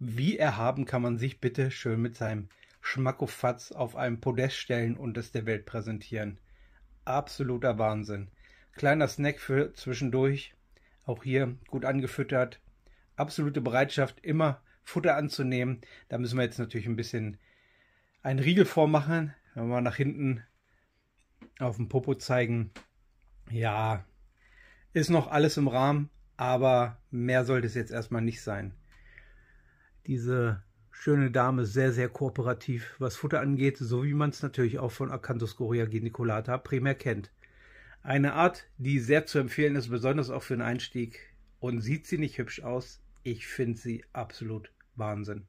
Wie erhaben kann man sich bitte schön mit seinem Schmackofatz auf einem Podest stellen und es der Welt präsentieren? Absoluter Wahnsinn. Kleiner Snack für zwischendurch, auch hier gut angefüttert. Absolute Bereitschaft, immer Futter anzunehmen. Da müssen wir jetzt natürlich ein bisschen einen Riegel vormachen. Wenn wir nach hinten auf dem Popo zeigen, ja, ist noch alles im Rahmen, aber mehr sollte es jetzt erstmal nicht sein diese schöne Dame sehr, sehr kooperativ, was Futter angeht, so wie man es natürlich auch von Acantoscoria geniculata primär kennt. Eine Art, die sehr zu empfehlen ist, besonders auch für den Einstieg. Und sieht sie nicht hübsch aus? Ich finde sie absolut Wahnsinn.